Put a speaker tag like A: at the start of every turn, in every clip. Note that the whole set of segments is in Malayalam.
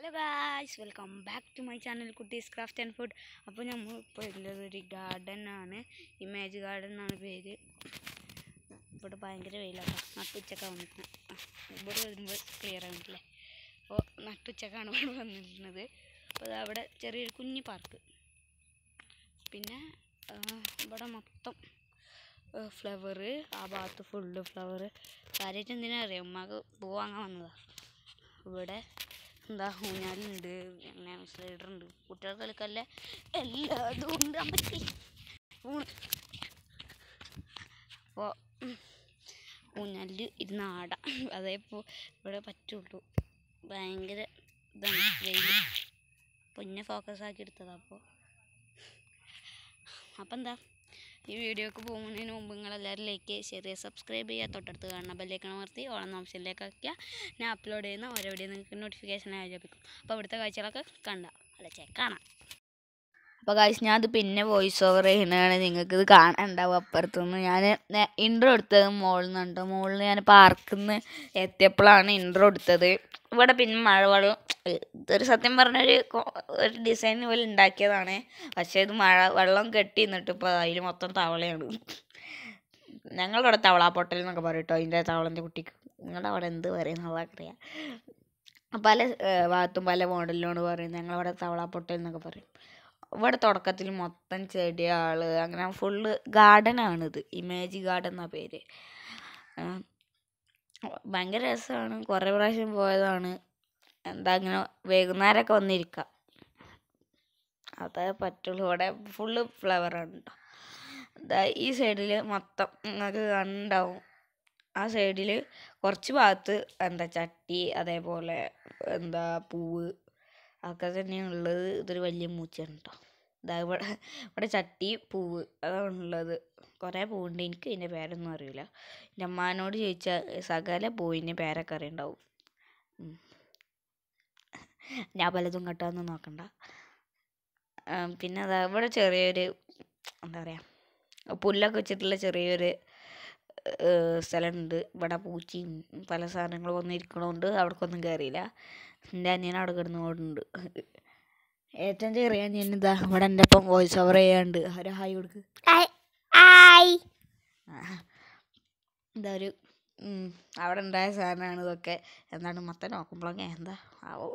A: hello guys welcome back to my channel Kutties craft and food അപ്പോൾ നമ്മൾ ഇപ്പോൾ ഉള്ളത് ഒരു ഗാർഡൻ ആണ് ഇമേജ് ഗാർഡൻ എന്നാണ് പേര് ഇവിടെ ഭയങ്കര വെയിലാണ് നട്ടുച്ചക്ക വന്നിട്ടുണ്ട് ഇവിടെ വരുമ്പോൾ ക്ലിയർ ആവുന്നില്ലേ അപ്പോൾ നട്ടുച്ചക്കാണ് ഇവിടെ വന്നിരുന്നത് അപ്പോൾ അവിടെ ചെറിയൊരു കുഞ്ഞു പാർക്ക് പിന്നെ ഇവിടെ മൊത്തം ഫ്ലവർ ആ ഭാഗത്ത് ഫുള്ള് ഫ്ലവർ കാര്യമായിട്ട് എന്തിനാ അറിയാം ഉമ്മക്ക് പോവാങ്ങാൻ വന്നതാണ് ഇവിടെ എന്താ ഊഞ്ഞാലുണ്ട് അങ്ങനെ സ്ലൈഡർ ഉണ്ട് കുട്ടികൾ കളിക്കല്ലേ എല്ലാതും ഉണ്ട് അമ്മക്ക് അപ്പോൾ ഊഞ്ഞാലിൽ ഇരുന്ന് ആടാം അതേപ്പോൾ ഇവിടെ പറ്റുള്ളൂ ഭയങ്കര ഇതാണ് വെയിൽ അപ്പോൾ ഇന്നെ ഫോക്കസ് ആക്കി എടുത്തതാണ് അപ്പോൾ അപ്പം എന്താ ഈ വീഡിയോക്ക് പോകുന്നതിന് മുമ്പ് നിങ്ങളെല്ലാവരും ലൈക്ക് ചെയ്യുക ചെയ്യുക സബ്സ്ക്രൈബ് ചെയ്യുക തൊട്ടടുത്ത് കാണുന്ന ബെല്ലേക്കണ അമർത്തി ഓണം ഓപ്ഷനിലേക്ക് ആക്കിയാൽ ഞാൻ അപ്ലോഡ് ചെയ്യുന്ന ഓരോ വീഡിയോ നിങ്ങൾക്ക് നോട്ടിഫിക്കേഷൻ ലഭിക്കും അപ്പോൾ ഇവിടുത്തെ കാഴ്ചകളൊക്കെ കണ്ട അല്ല ചേ കാണാം അപ്പോൾ കാശ് ഞാനത് പിന്നെ വോയിസ് ഓവർ ചെയ്യുന്നതാണ് നിങ്ങൾക്കിത് കാണാനുണ്ടാവും അപ്പുറത്തുനിന്ന് ഞാൻ ഇൻട്രോ എടുത്തത് മുകളിൽ നിന്നുണ്ട് മുകളിൽ ഞാൻ പാർക്കിൽ നിന്ന് എത്തിയപ്പോഴാണ് ഇൻട്രോ എടുത്തത് ഇവിടെ പിന്നെ മഴവെള്ളം ഇതൊരു സത്യം പറഞ്ഞൊരു ഒരു ഡിസൈൻ പോലെ ഉണ്ടാക്കിയതാണ് പക്ഷേ ഇത് മഴ വെള്ളം കെട്ടി നിന്നിട്ട് ഇപ്പോൾ അതിൽ മൊത്തം തവളയാണ് തവള പൊട്ടൽ എന്നൊക്കെ പറയും കേട്ടോ അതിൻ്റെ തവളൻ്റെ കുട്ടിക്ക് നിങ്ങളുടെ അവിടെ എന്ത് പറയും അറിയാം പല ഭാഗത്തും പല മോഡലിനോട് പറയും ഞങ്ങളവിടെ പൊട്ടൽ എന്നൊക്കെ പറയും ഇവിടെ തുടക്കത്തിൽ മൊത്തം ചെടികൾ അങ്ങനെ ഫുള്ള് ഗാർഡനാണിത് ഇമേജ് ഗാർഡൻ എന്നാണ് പേര് ഭയങ്കര രസമാണ് കുറേ പ്രാവശ്യം പോയതാണ് എന്താ ഇങ്ങനെ വൈകുന്നേരമൊക്കെ വന്നിരിക്കാം അതേ പറ്റുള്ളൂ ഇവിടെ ഫുള്ള് ഫ്ലവറാണ് കേട്ടോ ഇതാ ഈ സൈഡിൽ മൊത്തം നിങ്ങൾക്ക് കണ്ടാവും ആ സൈഡിൽ കുറച്ച് ഭാഗത്ത് എന്താ ചട്ടി അതേപോലെ എന്താ പൂവ് ഒക്കെ തന്നെയാണ് ഉള്ളത് ഇതൊരു വലിയ മൂച്ചയാണ് കേട്ടോ ഇതാ ഇവിടെ ഇവിടെ ചട്ടി പൂവ് അതാണുള്ളത് കുറേ പൂവുണ്ട് എനിക്ക് ഇതിൻ്റെ പേരൊന്നും അറിയില്ല എൻ്റെ അമ്മാനോട് ചോദിച്ചാൽ സകല പൂവിൻ്റെ പേരൊക്കെ അറിയുണ്ടാവും ഞാൻ പലതും കെട്ടാമെന്ന് നോക്കണ്ട പിന്നെ അതാ ഇവിടെ ചെറിയൊരു എന്താ പറയുക പുല്ലൊക്കെ വെച്ചിട്ടുള്ള ചെറിയൊരു സ്ഥലമുണ്ട് ഇവിടെ പൂച്ചയും പല സാധനങ്ങളും ഒന്നും ഇരിക്കണോണ്ട് അവിടേക്കൊന്നും കയറിയില്ല എൻ്റെ അനിയൻ അവിടെ കിടന്നുകൊണ്ടുണ്ട് ഏറ്റവും ചെറിയ ഞാൻ ഇതാ ഇവിടെ എൻ്റെ ഒപ്പം വോയിസ് ഓവർ ചെയ്യാണ്ട് ഒരു ഹായ് കൊടുക്ക് ഹായ് ഒരു അവിടെ ഉണ്ടായ സാധനമാണ് ഇതൊക്കെ എന്താണ് മൊത്തം നോക്കുമ്പോഴൊക്കെ എന്താ ആവോ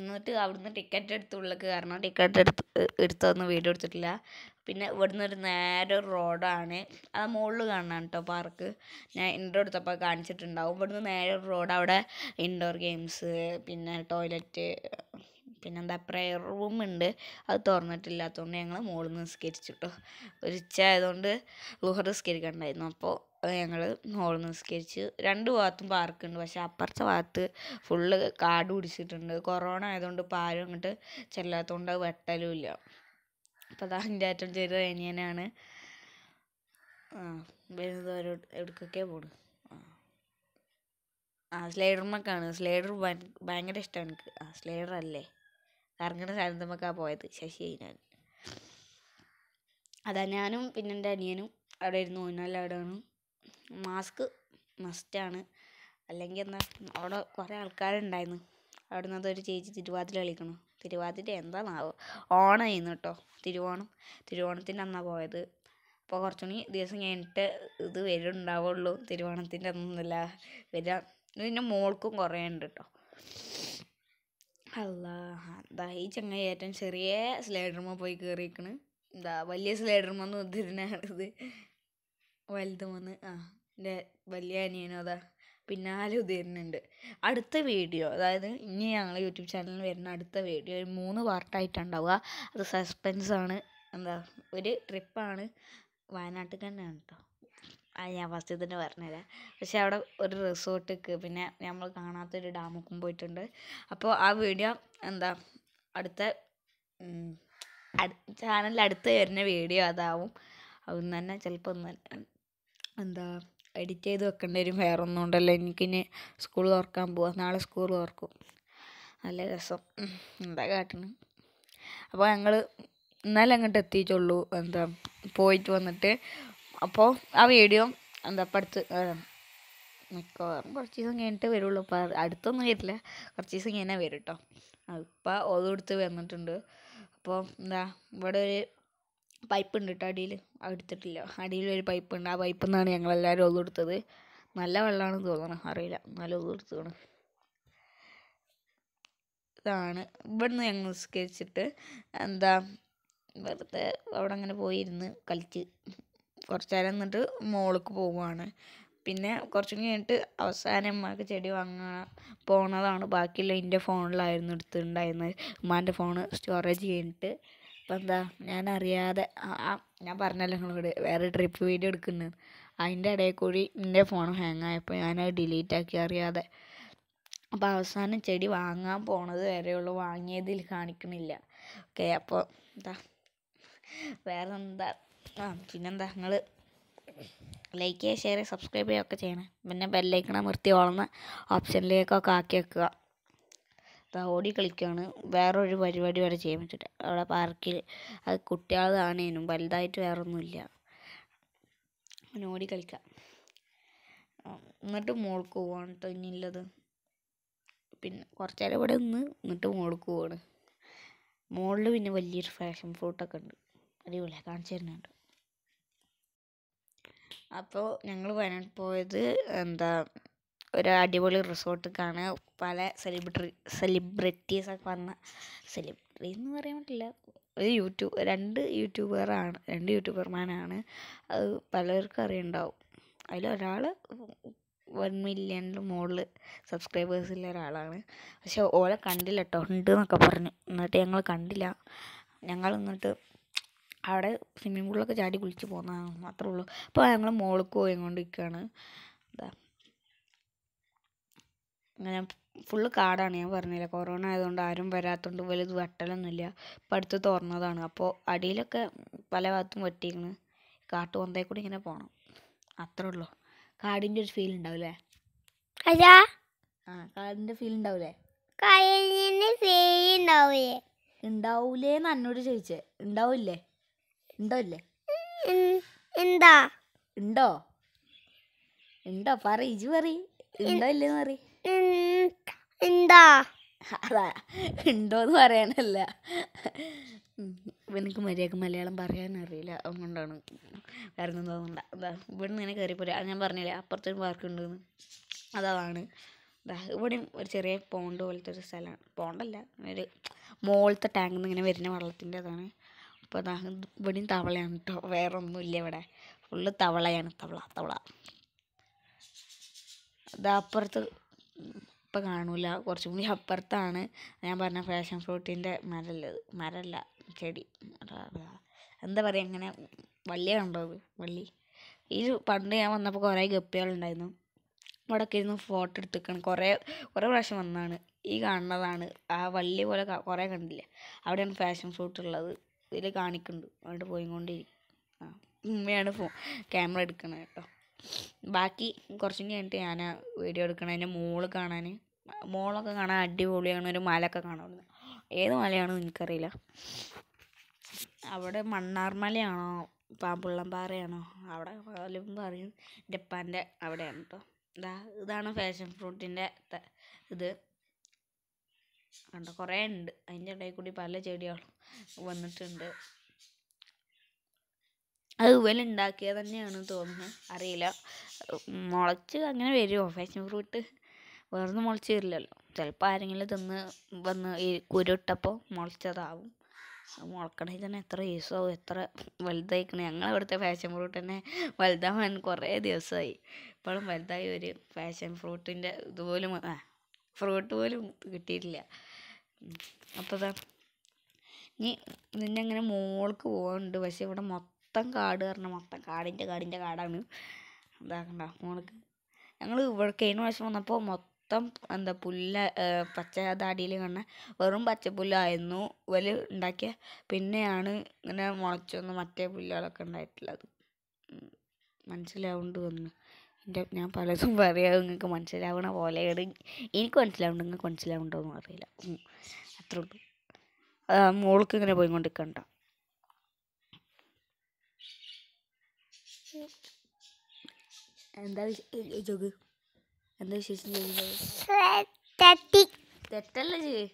A: എന്നിട്ട് അവിടുന്ന് ടിക്കറ്റ് എടുത്ത് ഉള്ളിലേക്ക് കയറണം ടിക്കറ്റ് എടുത്ത് എടുത്തതൊന്നും വീഡിയോ എടുത്തിട്ടില്ല പിന്നെ ഇവിടുന്ന് ഒരു നേരെ റോഡാണ് അത് മുകളിൽ കാണണം കേട്ടോ പാർക്ക് ഞാൻ ഇൻഡോർ എടുത്തപ്പോൾ കാണിച്ചിട്ടുണ്ടാവും ഇവിടുന്ന് നേരെ റോഡ് അവിടെ ഇൻഡോർ ഗെയിംസ് പിന്നെ ടോയ്ലറ്റ് പിന്നെന്താ പ്രെയർ റൂം ഉണ്ട് അത് തുറന്നിട്ടില്ലാത്തതുകൊണ്ട് ഞങ്ങൾ മുകളിൽ നിന്ന് നിസ്കരിച്ചിട്ടു ഒരു ഉച്ച ആയതുകൊണ്ട് ലുഹർ നിസ്കരിക്കണ്ടായിരുന്നു അപ്പോൾ ഞങ്ങൾ ഹോള് നിസ്കരിച്ച് രണ്ട് ഭാഗത്തും പാർക്കുണ്ട് പക്ഷെ അപ്പുറത്തെ ഭാഗത്ത് ഫുള്ള് കാട് പിടിച്ചിട്ടുണ്ട് കൊറോണ ആയതുകൊണ്ട് ഇപ്പോൾ ആരും അങ്ങോട്ട് ചെല്ലാത്തതുകൊണ്ട് വെട്ടലും ഇല്ല അപ്പോൾ അതാ എൻ്റെ ഏറ്റവും ചെറിയ അനിയനാണ് ആ വരുന്നതോരോ എവിടേക്കൊക്കെയാണ് പോണത് ആ സ്ലൈഡർ ഭയങ്കര ഇഷ്ടമാണ് എനിക്ക് ആ സ്ലൈഡർ അല്ലേ കറങ്ങണ സ്ഥലത്തുമൊക്കെയാണ് പോയത് ശശി ഞാൻ അതാ ഞാനും പിന്നെ എൻ്റെ അനിയനും അവിടെ ഇരുന്നു ഊഞ്ഞാലവിടെയാണ് മാസ്ക് മസ്റ്റാണ് അല്ലെങ്കിൽ എന്താ അവിടെ കുറേ ആൾക്കാരുണ്ടായിരുന്നു അവിടെ നിന്ന് അതൊരു ചേച്ചി തിരുവാതിര കളിക്കണം തിരുവാതിര ഓണം ചെയ്യുന്നു കേട്ടോ തിരുവോണം തിരുവോണത്തിൻ്റെ അന്നാണ് പോയത് അപ്പോൾ കുറച്ചുകൂടി ദിവസം കഴിഞ്ഞിട്ട് ഇത് വരുന്നുണ്ടാവുള്ളൂ തിരുവോണത്തിൻ്റെ അന്നൊന്നുമില്ല വരിക പിന്നെ മോൾക്കും കുറേ ഉണ്ട് കേട്ടോ അല്ല എന്താ ഈ ചങ്ങായി ഏറ്റവും ചെറിയ സ്ലൈഡർമ പോയി കയറിയിരിക്കണ് എന്താ വലിയ സ്ലൈഡർമ്മ എന്ന് ഉദ്ധരണാണിത് വലുത് മൂന്ന് ആ എൻ്റെ വലിയ അനിയനും അതാ പിന്നാലെ ഉദയനുണ്ട് അടുത്ത വീഡിയോ അതായത് ഇനി ഞങ്ങൾ യൂട്യൂബ് ചാനലിൽ വരുന്ന അടുത്ത വീഡിയോ ഒരു മൂന്ന് പാർട്ടായിട്ടുണ്ടാവുക അത് സസ്പെൻസാണ് എന്താ ഒരു ട്രിപ്പാണ് വയനാട്ടിൽ തന്നെയാണ് കേട്ടോ ആ ഞാൻ ഫസ്റ്റ് തന്നെ പറഞ്ഞുതരാം പക്ഷെ അവിടെ ഒരു റിസോർട്ടിക്ക് പിന്നെ നമ്മൾ കാണാത്തൊരു ഡാമൊക്കെ പോയിട്ടുണ്ട് അപ്പോൾ ആ വീഡിയോ എന്താ അടുത്ത ചാനലിൽ അടുത്ത് വരുന്ന വീഡിയോ അതാവും അതൊന്നും തന്നെ ചിലപ്പോൾ ഒന്ന് എന്താ എഡിറ്റ് ചെയ്ത് വെക്കേണ്ടി വരും വേറെ ഒന്നും കൊണ്ടല്ല എനിക്കിനി സ്കൂൾ തുറക്കാൻ പോവാം നാളെ സ്കൂൾ തുറക്കും നല്ല രസം എന്താ കാട്ടണ് അപ്പോൾ ഞങ്ങൾ ഇന്നലെ അങ്ങോട്ട് എത്തിയിട്ടുള്ളൂ എന്താ പോയിട്ട് വന്നിട്ട് അപ്പോൾ ആ വീഡിയോ എന്താ പഠിച്ച് മിക്കവാറും കുറച്ച് ദിവസം കഴിഞ്ഞിട്ട് വരുള്ളൂ അപ്പോൾ അടുത്തൊന്നും വരില്ല കുറച്ച് ദിവസം കഴിഞ്ഞാൽ വരും കേട്ടോ ഇപ്പം ഓതുകൊടുത്ത് വന്നിട്ടുണ്ട് അപ്പോൾ എന്താ ഇവിടെ ഒരു പൈപ്പ് ഉണ്ട് കേട്ടോ അടിയിൽ എടുത്തിട്ടില്ല അടിയിൽ ഒരു പൈപ്പ് ഉണ്ട് ആ പൈപ്പിൽ നിന്നാണ് ഞങ്ങളെല്ലാവരും ഒതുകൊടുത്തത് നല്ല വെള്ളമാണെന്ന് തോന്നണം അറിയില്ല നല്ല ഒതുകൊടുത്തതാണ് ഇതാണ് ഇവിടുന്ന് ഞങ്ങൾ നിസ്കരിച്ചിട്ട് എന്താ വെറുതെ അവിടെ അങ്ങനെ പോയിരുന്ന് കളിച്ച് കുറച്ച് നേരം എന്നിട്ട് മോൾക്ക് പോവുകയാണ് പിന്നെ കുറച്ചും കഴിഞ്ഞിട്ട് അവസാനം അമ്മക്ക് ചെടി വാങ്ങാൻ പോണതാണ് ബാക്കിയുള്ള എൻ്റെ ഫോണിലായിരുന്നു എടുത്തിട്ടുണ്ടായിരുന്നത് ഉമ്മാൻ്റെ ഫോണ് സ്റ്റോറേജ് കഴിഞ്ഞിട്ട് അപ്പം എന്താ ഞാൻ അറിയാതെ ഞാൻ പറഞ്ഞല്ലോ നിങ്ങളോട് വേറെ ട്രിപ്പ് വീഡിയോ എടുക്കുന്നു അതിൻ്റെ ഇടയിൽ കൂടി എൻ്റെ ഫോൺ ഹാങ് ആയപ്പോൾ ഞാനത് ഡിലീറ്റ് ആക്കി അറിയാതെ അപ്പോൾ അവസാനം ചെടി വാങ്ങാൻ പോണത് വരെയുള്ളൂ വാങ്ങിയതിൽ കാണിക്കണില്ല ഓക്കെ അപ്പോൾ എന്താ വേറെ എന്താ ആ പിന്നെന്താ നിങ്ങൾ ലൈക്ക് ചെയ്യുക ഷെയർ ചെയ്യുക സബ്സ്ക്രൈബ് ചെയ്യുകയൊക്കെ ചെയ്യണം പിന്നെ ബെല്ലൈക്കണം നിർത്തി ഓളന്ന് ഓപ്ഷനിലേക്കൊക്കെ ആക്കി വെക്കുക ഓടി കളിക്കുകയാണ് വേറൊരു പരിപാടി വരെ ചെയ്യാൻ പറ്റില്ല അവിടെ പാർക്കിൽ അത് കുട്ടികളാണേനും വലുതായിട്ട് വേറൊന്നുമില്ല അങ്ങനെ ഓടി കളിക്കാം എന്നിട്ട് മോൾക്ക് പോവാണ് കേട്ടോ പിന്നെ കുറച്ച് നേരം ഇവിടെ നിന്ന് എന്നിട്ട് മോൾക്ക് പോവാണ് മോളിൽ പിന്നെ വലിയൊരു ഫാഷൻ ഫ്രൂട്ടൊക്കെ ഉണ്ട് അടിപൊളിയാണ് കാണിച്ചു തരുന്നുണ്ട് അപ്പോൾ ഞങ്ങൾ വയനാട് പോയത് എന്താ ഒരു അടിപൊളി റിസോർട്ടൊക്കെയാണ് പല സെലിബ്രിറ്റി സെലിബ്രിറ്റീസൊക്കെ വന്ന സെലിബ്രിറ്റി എന്ന് പറയാൻ പറ്റില്ല ഒരു യൂട്യൂബ് രണ്ട് യൂട്യൂബറാണ് രണ്ട് യൂട്യൂബർമാനാണ് അത് പലർക്കും അറിയുണ്ടാവും അതിലൊരാൾ വൺ മില്യണിന് മുകളിൽ സബ്സ്ക്രൈബേഴ്സുള്ള ഒരാളാണ് പക്ഷെ ഓളെ കണ്ടില്ല കേട്ടോ ഉണ്ട് എന്നൊക്കെ പറഞ്ഞു എന്നിട്ട് ഞങ്ങൾ കണ്ടില്ല ഞങ്ങൾ എന്നിട്ട് അവിടെ സ്വിമ്മിംഗ് പൂളിലൊക്കെ ചാടി കുളിച്ച് പോകുന്നതാണ് മാത്രമേ ഉള്ളൂ അപ്പോൾ ഞങ്ങൾ മോൾക്ക് പോയി കൊണ്ടിരിക്കുകയാണ് എന്താ അങ്ങനെ ഫുള്ള് കാടാണ് ഞാൻ പറഞ്ഞില്ല കൊറോണ ആയതുകൊണ്ട് ആരും വരാത്തതുകൊണ്ട് വലുത് വെട്ടലൊന്നുമില്ല ഇപ്പം അടുത്ത് തുറന്നതാണ് അപ്പോൾ അടിയിലൊക്കെ പല ഭാഗത്തും കാട്ടു കാട്ടുപൊന്തയിൽ കൂടി ഇങ്ങനെ പോകണം അത്രേ ഉള്ളൂ കാടിൻ്റെ ഒരു ഫീൽ ഉണ്ടാവില്ലേ അതാ ആ കാടിൻ്റെ ഫീൽ ഉണ്ടാവില്ലേ ഉണ്ടാവൂലേന്ന് അന്നോട് ചോദിച്ചേ ഉണ്ടാവൂല്ലേ ഉണ്ടാവില്ലേ എന്താ ഉണ്ടോ ഉണ്ടോ പറ ഇജ് പറ ഉണ്ടോ ഇല്ലേന്ന് പറയും എന്താ അതാ എന്ന് പറയാനല്ല എനിക്ക് മര്യാദക്ക് മലയാളം പറയാനറിയില്ല അതുകൊണ്ടാണ് വേറെ ഒന്നും തോന്നണ്ട അതാ ഇവിടെ നിന്ന് ഇങ്ങനെ കയറിപ്പോരാ ഞാൻ പറഞ്ഞില്ലേ അപ്പുറത്തൊരു പാർക്കുണ്ടെന്ന് അതാണ് ഇവിടെയും ഒരു ചെറിയ പോണ്ട് പോലത്തെ ഒരു സ്ഥലമാണ് പോണ്ടല്ല ഒരു മോളത്തെ ടാങ്കിൽ നിന്ന് ഇങ്ങനെ വരുന്ന വെള്ളത്തിൻ്റെ അതാണ് അപ്പോൾ അതാ ഇവിടെയും തവളയാണ് കേട്ടോ വേറെ ഒന്നുമില്ല ഇവിടെ ഫുള്ള് തവളയാണ് തവള തവള അത് അപ്പുറത്ത് ഇപ്പം കാണില്ല കുറച്ചും കൂടി അപ്പുറത്താണ് ഞാൻ പറഞ്ഞ ഫാഷൻ ഫ്രൂട്ടിൻ്റെ മരമല്ലത് മരമല്ല ചെടി എന്താ പറയുക ഇങ്ങനെ വള്ളിയാണുണ്ടോ അത് വള്ളി ഈ പണ്ട് ഞാൻ വന്നപ്പോൾ കുറേ ഗപ്പികളുണ്ടായിരുന്നു ഇവിടെയൊക്കെ ഇരുന്ന് ഫോട്ടോ എടുത്തിക്കണം കുറേ കുറേ പ്രാവശ്യം വന്നാണ് ഈ കാണുന്നതാണ് ആ വള്ളി പോലെ കുറേ കണ്ടില്ലേ അവിടെയാണ് ഫാഷൻ ഫ്രൂട്ട് ഉള്ളത് ഇതിൽ കാണിക്കുന്നുണ്ട് അവിടെ പോയിക്കൊണ്ടിരിക്കും ആ ഉമ്മയാണ് ഫോ ക്യാമറ എടുക്കണത് കേട്ടോ ബാക്കി കുറച്ചും കഴിഞ്ഞിട്ട് ഞാൻ വീഡിയോ എടുക്കണം എൻ്റെ മോള് കാണാൻ മോളൊക്കെ കാണാൻ അടിപൊളിയാണ് ഒരു മലയൊക്കെ കാണാൻ ഏത് മലയാണോ എനിക്കറിയില്ല അവിടെ മണ്ണാർമലയാണോ പാറയാണോ അവിടെ പോലും പറയും ജപ്പാൻ്റെ അവിടെയാണ് കേട്ടോ ഇതാ ഇതാണ് ഫാഷൻ ഫ്രൂട്ടിൻ്റെ ഇത് കണ്ടോ കുറേ ഉണ്ട് അതിൻ്റെ ഇടയിൽ കൂടി പല ചെടികളും വന്നിട്ടുണ്ട് അത് ഉണ്ടാക്കിയത് തന്നെയാണ് തോന്നുന്നത് അറിയില്ല മുളച്ച് അങ്ങനെ വരുമോ പാഷൻ ഫ്രൂട്ട് വേറൊന്ന് മുളച്ച് വരില്ലല്ലോ ചിലപ്പോൾ ആരെങ്കിലും തിന്ന് വന്ന് ഈ കുരുട്ടപ്പോൾ മുളച്ചതാവും മുളക്കണമെങ്കിൽ തന്നെ എത്ര ദിവസവും എത്ര വലുതായിക്കണേ ഞങ്ങൾ ഇവിടുത്തെ ഫാഷൻ ഫ്രൂട്ട് തന്നെ വലുതാവാൻ കുറേ ദിവസമായി ഇപ്പോഴും വലുതായി ഒരു ഫാഷൻ ഫ്രൂട്ടിൻ്റെ ഇതുപോലും ഫ്രൂട്ട് പോലും കിട്ടിയിട്ടില്ല അപ്പോൾ ഇനി ഇതിൻ്റെ അങ്ങനെ മോൾക്ക് പോകുന്നുണ്ട് പക്ഷേ ഇവിടെ മൊത്തം മൊത്തം കാട് പറഞ്ഞ മൊത്തം കാടിൻ്റെ കാടിൻ്റെ കാടാണ് എന്താക്കണ്ട മോൾക്ക് ഞങ്ങൾ ഇവിടെ കഴിഞ്ഞ പ്രാവശ്യം വന്നപ്പോൾ മൊത്തം എന്താ പുല്ല പച്ച താടിയിൽ കാണുന്ന വെറും പച്ചപ്പുല്ലായിരുന്നു വലിയ ഉണ്ടാക്കിയ പിന്നെയാണ് ഇങ്ങനെ മുളച്ചൊന്നും മറ്റേ പുല്ലുകളൊക്കെ ഉണ്ടായിട്ടുള്ളത് മനസ്സിലാവുണ്ട് വന്നു എൻ്റെ ഞാൻ പലതും പറയാം നിങ്ങൾക്ക് മനസ്സിലാവണ പോലെയാണ് എനിക്ക് മനസ്സിലാവുന്നുണ്ട് നിങ്ങൾക്ക് മനസ്സിലാവുന്നുണ്ടോ എന്ന് അറിയില്ല അത്രേ ഉള്ളൂ മോൾക്ക് ഇങ്ങനെ പോയിക്കൊണ്ടിരിക്കണ്ട എന്താ ചോക്ക് എന്താ വിശേഷം തെറ്റല്ല ചെയ്യേ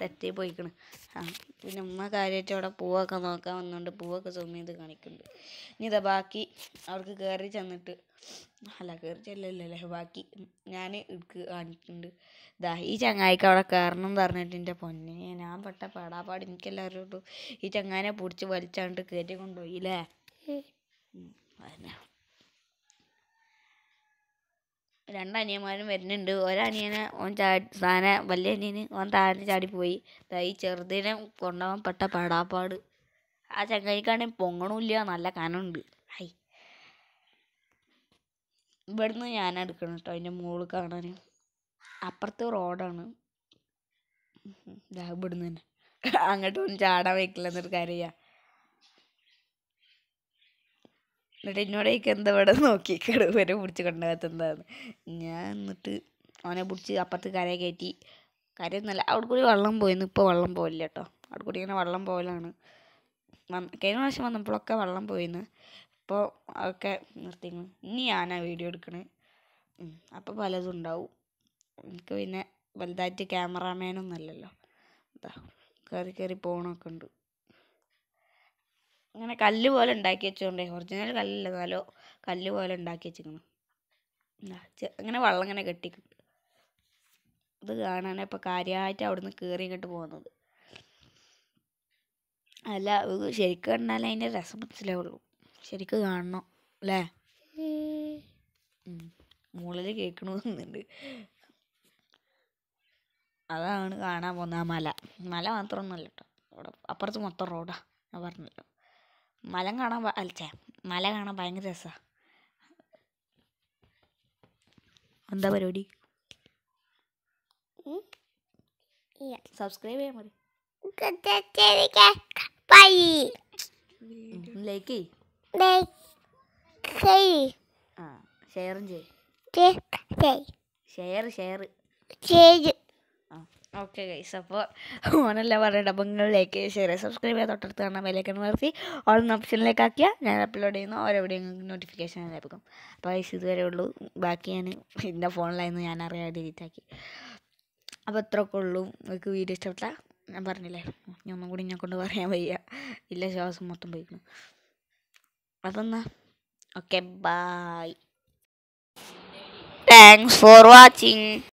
A: തെറ്റി പോയിക്കണ് ആ പിന്നെ ഉമ്മ കാര്യമായിട്ട് അവിടെ പൂവൊക്കെ നോക്കാൻ വന്നുകൊണ്ട് പൂവൊക്കെ സൂം ചെയ്ത് കാണിക്കുന്നുണ്ട് ഇനി ഇതാ ബാക്കി അവർക്ക് കയറി ചെന്നിട്ട് അല്ല കയറി ചെല്ലല്ലേ ബാക്കി ഞാൻ ഇടുക്ക് കാണിക്കുന്നുണ്ട് ഇതാ ഈ ചങ്ങായിക്ക് അവിടെ കയറണം എന്ന് പറഞ്ഞിട്ട് എൻ്റെ പൊന്നെ ഞാൻ പെട്ട പാടാപ്പാട് എനിക്കെല്ലാവരോടും ഈ ചങ്ങാനെ പിടിച്ച് വലിച്ചാണ്ട് കയറ്റി കൊണ്ടുപോയി അല്ലേ അതന്നെ രണ്ടനിയന്മാരും വരുന്നുണ്ട് ഒരനിയനെ ഓൻ ചാടി സാധന വലിയ അനിയന് ഓൻ താഴ്ന്ന് ചാടിപ്പോയി ഈ ചെറുതിനെ കൊണ്ടുപോകാൻ പെട്ട പടാപ്പാട് ആ ചങ്ങനിക്കാണെങ്കിൽ പൊങ്ങണില്ല നല്ല കനമുണ്ട് ഹൈ ഇവിടുന്ന് ഞാൻ എടുക്കണം കേട്ടോ അതിൻ്റെ മുകളിൽ കാണാൻ അപ്പുറത്ത് റോഡാണ് ഇവിടുന്ന് തന്നെ അങ്ങോട്ടൊന്നും ചാടാൻ വയ്ക്കില്ല എന്നൊരു കാര്യമാണ് എന്നിട്ട് എന്നോടേക്ക് എന്താ ഇവിടെ നോക്കിക്കട് ഇവരെ പിടിച്ച് കൊണ്ടുപോകത്തെന്താന്ന് ഞാൻ എന്നിട്ട് അവനെ പിടിച്ച് അപ്പുറത്ത് കര കയറ്റി കരയൊന്നുമല്ല അവിടെ കൂടി വെള്ളം പോയിന്ന് ഇപ്പോൾ വെള്ളം പോയില്ല കേട്ടോ അവിടെ കൂടി ഇങ്ങനെ വെള്ളം പോകലാണ് കഴിഞ്ഞ പ്രാവശ്യം വന്നപ്പോഴൊക്കെ വെള്ളം പോയിന്ന് ഇപ്പോൾ ഒക്കെ നിർത്തിക്കുന്നു ഇനി ഞാനാ വീഡിയോ എടുക്കണേ അപ്പോൾ പലതും ഉണ്ടാവും എനിക്ക് പിന്നെ വലുതായിട്ട് ക്യാമറാമാനൊന്നും അല്ലല്ലോ എന്താ കയറി കയറി പോകണമൊക്കെ ഉണ്ട് അങ്ങനെ കല്ല് പോലെ ഉണ്ടാക്കി വെച്ചോണ്ടേ ഒറിജിനൽ കല്ലല്ല നാലോ കല്ല് പോലെ ഉണ്ടാക്കി വെച്ചിരിക്കണം അങ്ങനെ വെള്ളം ഇങ്ങനെ കെട്ടിക്കും അത് കാണാനാണ് ഇപ്പോൾ കാര്യമായിട്ട് അവിടുന്ന് കയറി ഇങ്ങോട്ട് പോകുന്നത് അല്ല ശരിക്കും കണ്ടാലേ അതിൻ്റെ രസം ഉള്ളൂ ശരിക്കും കാണണം അല്ലേ മുകളിൽ കേൾക്കണമെന്നുണ്ട് അതാണ് കാണാൻ പോകുന്ന ആ മല മല മാത്രമൊന്നുമല്ല കേട്ടോ അവിടെ അപ്പുറത്ത് മൊത്തം റോഡാണ് ഞാൻ പറഞ്ഞല്ലോ മലം കാണാൻ അല്ലേ മല കാണാൻ ഭയങ്കര രസമാണ് എന്താ പരിപാടി സബ്സ്ക്രൈബ് ചെയ്യാൻ മതി share share share okay guys അപ്പോൾ ഓണല്ല ലൈക്ക് ഡബങ്ങളിലേക്ക് ഷെയർ സബ്സ്ക്രൈബ് ചെയ്യാൻ തൊട്ടടുത്ത് കാണാൻ വിലക്കൺ വളർത്തി ഓൺ ആക്കിയാൽ ഞാൻ അപ്ലോഡ് ചെയ്യുന്ന ഓരോവിടെയും നോട്ടിഫിക്കേഷൻ ലഭിക്കും അപ്പോൾ ഗൈസ് ഇതുവരെ ഉള്ളൂ ബാക്കി ഞാൻ എൻ്റെ ഫോണിലായിരുന്നു ഞാൻ അറിയാതെ ഇരിത്താക്കി അപ്പോൾ ഇത്രയൊക്കെ ഉള്ളൂ നിങ്ങൾക്ക് വീഡിയോ ഇഷ്ടപ്പെട്ട ഞാൻ പറഞ്ഞില്ലേ ഞാൻ ഒന്നും കൂടി ഞാൻ കൊണ്ട് പറയാൻ വയ്യ ഇല്ല ശ്വാസം മൊത്തം പോയിക്കണം അപ്പം എന്നാ okay bye thanks for watching